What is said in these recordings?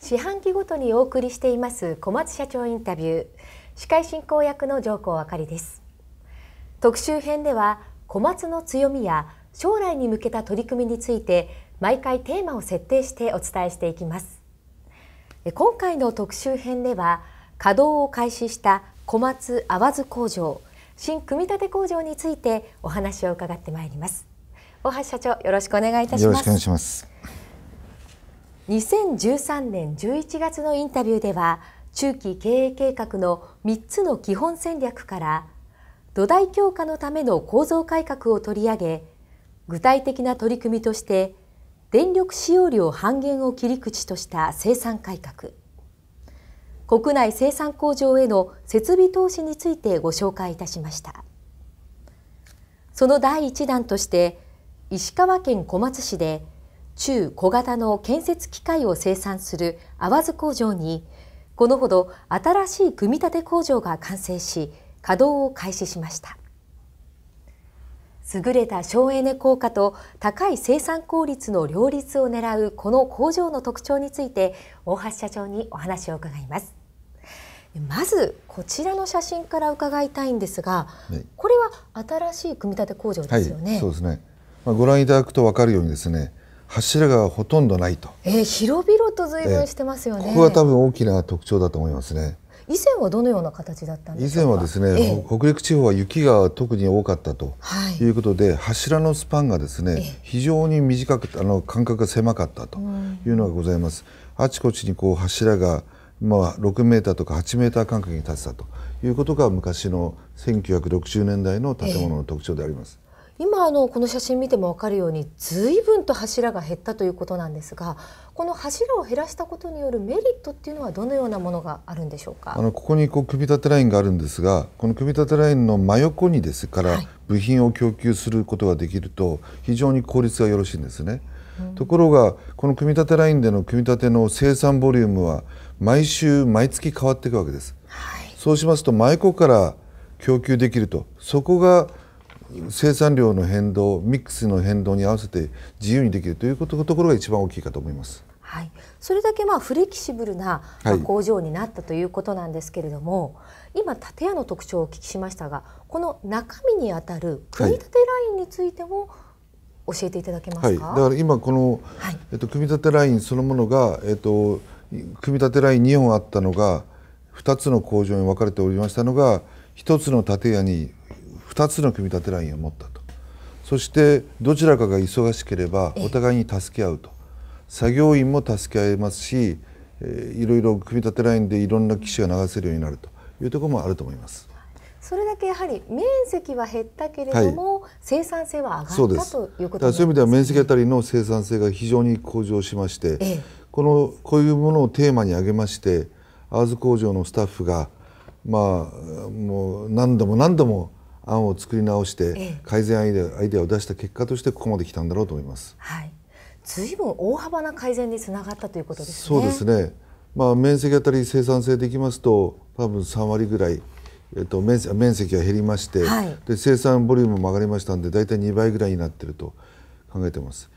四半期ごとにお送りしています小松社長インタビュー司会進行役の上皇あかりです特集編では小松の強みや将来に向けた取り組みについて毎回テーマを設定してお伝えしていきます今回の特集編では稼働を開始した小松淡津工場新組立工場についてお話を伺ってまいります大橋社長よろしくお願いいたしますよろしくお願いします2013年11月のインタビューでは中期経営計画の3つの基本戦略から土台強化のための構造改革を取り上げ具体的な取り組みとして電力使用量半減を切り口とした生産改革国内生産工場への設備投資についてご紹介いたしましたその第1弾として石川県小松市で「中小型の建設機械を生産する淡津工場にこのほど新しい組み立て工場が完成し稼働を開始しました優れた省エネ効果と高い生産効率の両立を狙うこの工場の特徴について大橋社長にお話を伺いますまずこちらの写真から伺いたいんですが、これは新しい組み立て工場ですよね、はい、そうですね、まあ、ご覧いただくとわかるようにですね柱がほとんどないと。えー、広々と随分してますよね、ここが多分大きな特徴だと思いますね。以前はどのような形だったんですか以前はですね、えー、北陸地方は雪が特に多かったということで、はい、柱のスパンがですね、えー、非常に短くあの間隔が狭かったというのがございます、あちこちにこう柱がまあ六メーターとか八メーター間隔に立つだということが昔の1960年代の建物の特徴であります、えー今あのこの写真見ても分かるように随分と柱が減ったということなんですがこの柱を減らしたことによるメリットっていうのはどのようなものがあるんでしょうかあのここにこう組み立てラインがあるんですがこの組み立てラインの真横にですから部品を供給することができると非常に効率がよろしいんですね。ところがこの組み立てラインでの組み立ての生産ボリュームは毎週毎月変わっていくわけです。はい、そうしますと真横から供給できるとそこが生産量の変動ミックスの変動に合わせて自由にできるというところが一番大きいかと思います。はい、それだけまあフレキシブルな工場になったということなんですけれども、はい、今建屋の特徴をお聞きしましたがこの中身にあたる組み立てラインについても、教えていただけますか、はい、だから今この、はい、えっと、組み立てラインそのものが、えっと、組み立てライン2本あったのが2つの工場に分かれておりましたのが1つの建屋に2つの組み立てラインを持ったとそしてどちらかが忙しければお互いに助け合うと作業員も助け合えますし、えー、いろいろ組み立てラインでいろんな機種が流せるようになるというところもあると思います。それだけやはり面積は減ったけれども、はい、生産性は上がったということす、ね、そういう意味では面積あたりの生産性が非常に向上しまして、ええ、このこういうものをテーマに挙げましてアーズ工場のスタッフがまあもう何度も何度も案を作り直して改善アイデア,、を出した結果としてここまで来たんだろうと思います。はい、随分大幅な改善につながったということですね。そうですね。まあ面積あたり生産性できますと多分三割ぐらい。えっと、面面積が減りまして、はい、で生産ボリュームも上がりましたんで大体二倍ぐらいになってると考えてます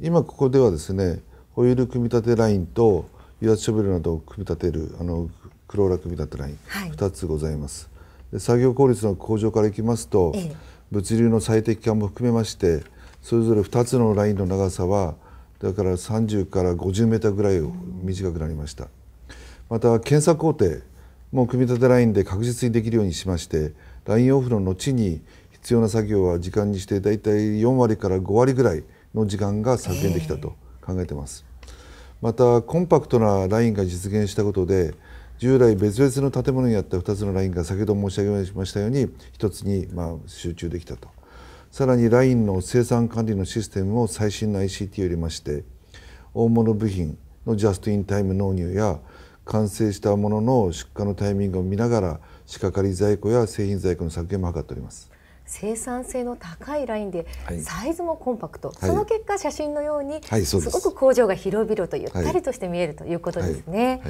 今ここではですねホイール組み立てラインと油圧ショベルなどを組み立てるあのクローラー組み立てライン、二つございます作業効率の向上からいきますと、ええ、物流の最適化も含めましてそれぞれ2つのラインの長さはだから30から50メーターぐらい短くなりました。また検査工程も組み立てラインで確実にできるようにしましてラインオフの後に必要な作業は時間にしてだいたい4割から5割ぐらいの時間が削減できたと考えています、えまたコンパクトなラインが実現したことで従来別々の建物にあった2つのラインが先ほど申し上げましたように1つにま集中できたとさらにラインの生産管理のシステムを最新の ICT よりまして大物部品のジャストインタイム納入や完成したものの出荷のタイミングを見ながら仕掛かり在庫や製品在庫の削減も図っております。生産性の高いラインで、サイズもコンパクト、はい、その結果写真のように、すごく工場が広々とゆったりとして見えるということですね。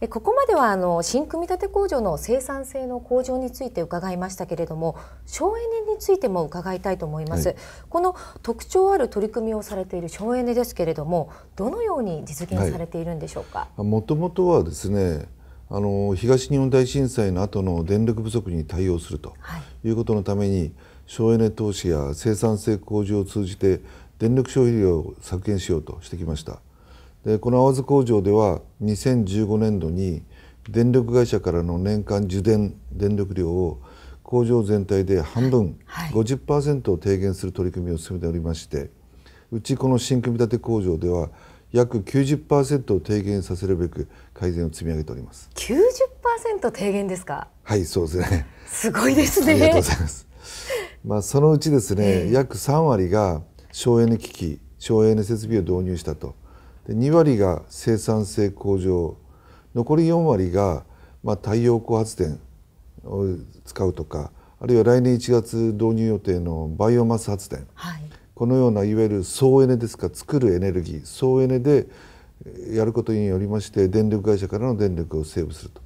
はここまではあの新組み立て工場の生産性の向上について伺いましたけれども省エネについても伺いたいと思います、この特徴ある取り組みをされている省エネですけれどもどのように実現されているんでしょうか。もともとはですねあの東日本大震災の後の電力不足に対応するということのために、省エネ投資や生産性向上を通じて電力消費量を削減しようとしてきましたでこの淡津工場では2015年度に電力会社からの年間受電電力量を工場全体で半分、はい、50%を低減する取り組みを進めておりましてうちこの新組み立て工場では約90%を低減させるべく改善を積み上げております。九十パーセント低減ですか。はい、そうですね。すごいですね。ありがとうございます。まあそのうちですね、約三割が省エネ機器、省エネ設備を導入したと。で二割が生産性向上、残り四割がまあ太陽光発電を使うとか、あるいは来年1月導入予定のバイオマス発電。はい。このようないわゆる総エネですか作るエネルギー総エネでやることによりまして電力会社からの電力をセーブすると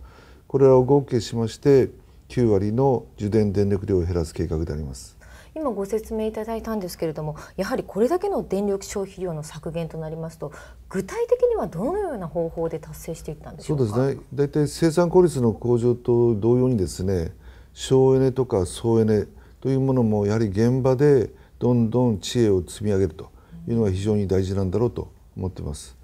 これらを合計しまして9割の受電電力量を減らす計画であります今ご説明いただいたんですけれどもやはりこれだけの電力消費量の削減となりますと具体的にはどのような方法で達成していったんでしょうかそうですね大体生産効率の向上と同様にですね省エネとか総エネというものもやはり現場でどんどん知恵を積み上げるというのが非常に大事なんだろうと思ってます。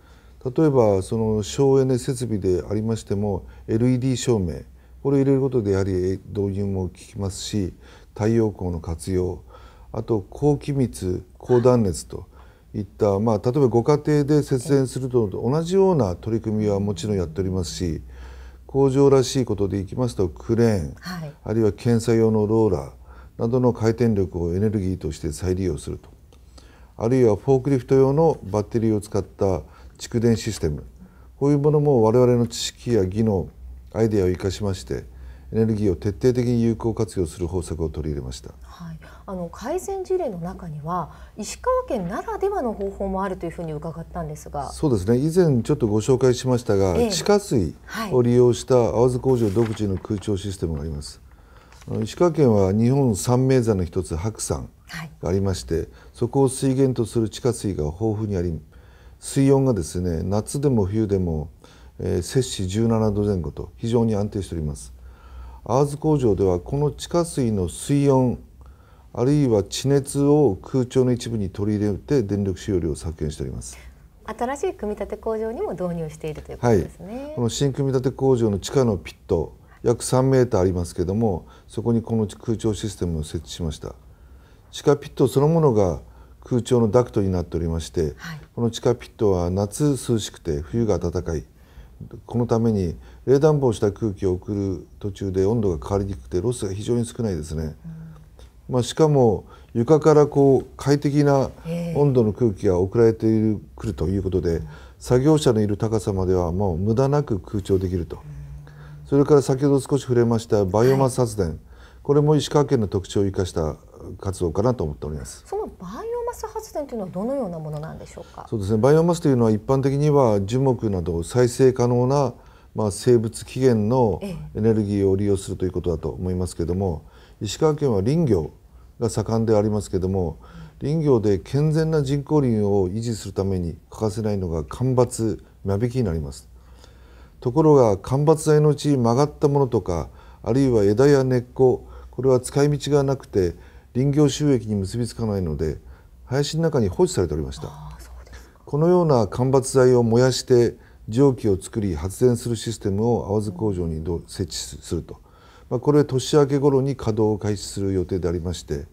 例えばその省エネ設備でありましても LED 照明これを入れることでやはり導入も効きますし太陽光の活用あと高気密高断熱といった、まあ、例えばご家庭で節電すると同じような取り組みはもちろんやっておりますし工場らしいことでいきますとクレーン、はい、あるいは検査用のローラーなどの回転力をエネルギーとして再利用するとあるいはフォークリフト用のバッテリーを使った蓄電システムこういうものも我々の知識や技能アイデアを生かしましてエネルギーを徹底的に有効活用する方策を取り入れました、はい、あの改善事例の中には石川県ならではの方法もあるというふうに伺ったんですがそうですね以前ちょっとご紹介しましたが、えー、地下水を利用した淡津工場独自の空調システムがあります、はい、石川県は日本三名山の一つ白山がありまして、はい、そこを水源とする地下水が豊富にあり水温がですね夏でも冬でも、摂氏17度前後と非常に安定しておりますアーズ工場ではこの地下水の水温あるいは地熱を空調の一部に取り入れて電力使用量を削減しております新しい組み立て工場にも導入しているということですね、はい、この新組み立て工場の地下のピット約3メーターありますけれどもそこにこの空調システムを設置しました地下ピットそのものが空調のダクトになっておりまして、はい、この地下ピットは夏涼しくて冬が暖かいこのために冷暖房した空気を送る途中で温度が変わりにくくてロスが非常に少ないですね、うん、まあ、しかも床からこう快適な温度の空気が送られてくるということで、作業者のいる高さまではもう無駄なく空調できると、うん、それから先ほど少し触れましたバイオマス発電、はい、これも石川県の特徴を生かした活動かなと思っております。そのバイマス発電というのはどのようなものなんでしょうかそうですねバイオマスというのは一般的には樹木など再生可能なまあ生物起源のエネルギーを利用するということだと思いますけども、ええ、石川県は林業が盛んでありますけども林業で健全な人工林を維持するために欠かせないのが間伐間引きになりますところが間伐材のうち曲がったものとかあるいは枝や根っここれは使い道がなくて林業収益に結びつかないので林の中に放置されておりましたこのような間伐材を燃やして蒸気を作り発電するシステムを淡津工場に設置すると、まあ、これ年明け頃に稼働を開始する予定でありまして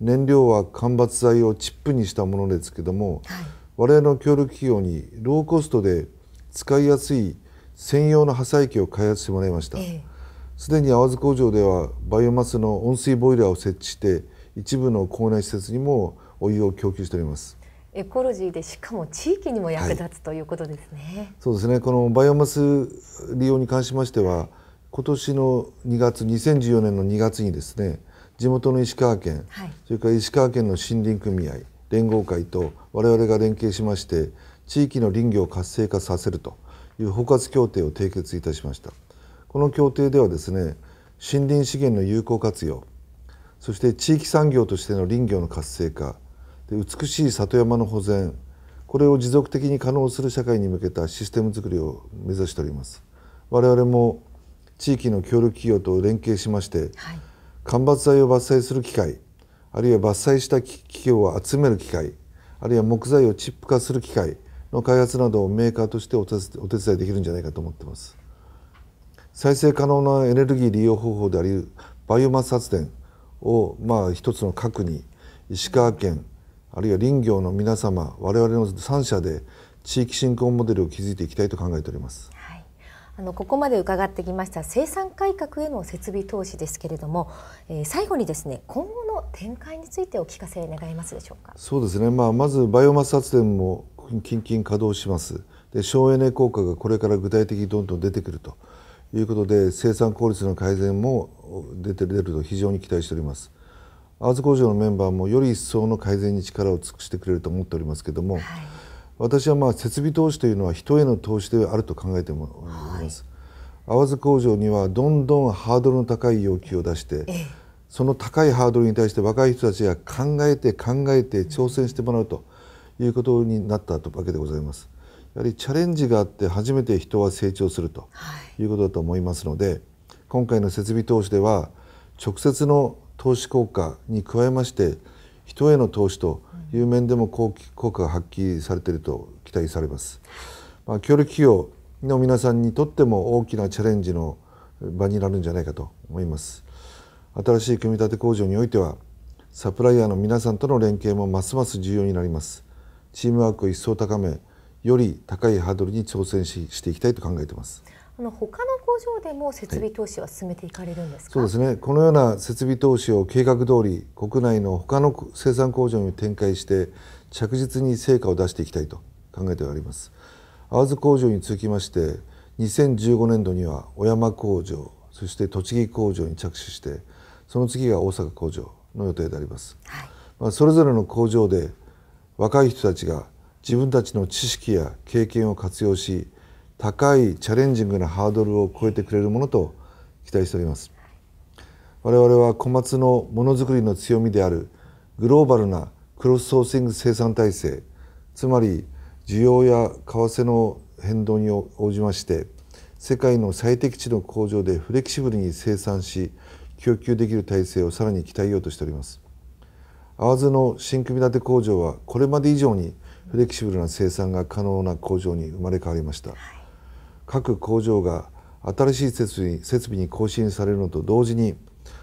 燃料は間伐材をチップにしたものですけども、はい、我々の協力企業にローコストで使いやすい専用の破砕機を開発してもらいました。ええすでに淡津工場ではバイオマスの温水ボイラーを設置して一部の校内施設にもお湯を供給しております。エコロジーでしかも地域にも役立つ、ということですね、はい。そうですね。このバイオマス利用に関しましては、今年の2月、2014年の2月にですね、地元の石川県、はい、それから石川県の森林組合連合会と我々が連携しまして、地域の林業を活性化させるという包括協定を締結いたしました。この協定ではですね、森林資源の有効活用、そして地域産業としての林業の活性化、で美しい里山の保全これを持続的に可能する社会に向けたシステム作りを目指しております我々も地域の協力企業と連携しまして、はい、間伐材を伐採する機械あるいは伐採した企業を集める機械あるいは木材をチップ化する機械の開発などをメーカーとしてお手伝いできるんじゃないかと思ってます再生可能なエネルギー利用方法でありバイオマス発電をまあ一つの核に石川県あるいは林業の皆様我々の3社で地域振興モデルを築いていきたいと考えております。はい、あのここまで伺ってきました生産改革への設備投資ですけれども、えー、最後にですね今後の展開についてお聞かせ願いますでしょうか。そうですね。まあまずバイオマス発電も近々稼働します。で省エネ効果がこれから具体的にどんどん出てくるということで生産効率の改善も出て出ると非常に期待しております。アーズ工場のメンバーもより一層の改善に力を尽くしてくれると思っておりますけれども、はい、私はまあ設備投資というのは人への投資であると考えております。はい、アーズ工場にはどんどんハードルの高い要求を出して、その高いハードルに対して若い人たちが考えて考えて挑戦してもらうということになったわけでございます。やはりチャレンジがあって初めて人は成長するということだと思いますので、今回の設備投資では直接の投資効果に加えまして人への投資という面でも効果が発揮されていると期待されます。まあ、協力企業の皆さんにとっても大きなチャレンジの場になるんじゃないかと思います。新しい組み立て工場においてはサプライヤーの皆さんとの連携もますます重要になります。チームワークを一層高めより高いハードルに挑戦ししていきたいと考えています。あの他の工場でも設備投資は進めていかれるんですか、はい、そうですねこのような設備投資を計画通り国内の他の生産工場に展開して着実に成果を出していきたいと考えております淡津工場につきまして2015年度には小山工場そして栃木工場に着手してその次が大阪工場の予定であります、はい、まあ、それぞれの工場で若い人たちが自分たちの知識や経験を活用し高いチャレンジングなハードルを超えてくれるものと期待しております我々は小松のものづくりの強みであるグローバルなクロスソーシング生産体制つまり需要や為替の変動に応じまして世界の最適値の工場でフレキシブルに生産し供給できる体制をさらに鍛えようとしておりますアワズの新組み立て工場はこれまで以上にフレキシブルな生産が可能な工場に生まれ変わりました、各工場が新しい設備設備に更新されるのと同時に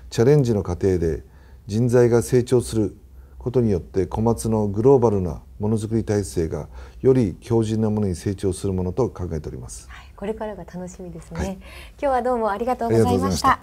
チャレンジの過程で人材が成長することによって小松のグローバルなものづくり体制がより強靭なものに成長するものと考えております、はい、これからが楽しみですね、はい、今日はどうもありがとうございました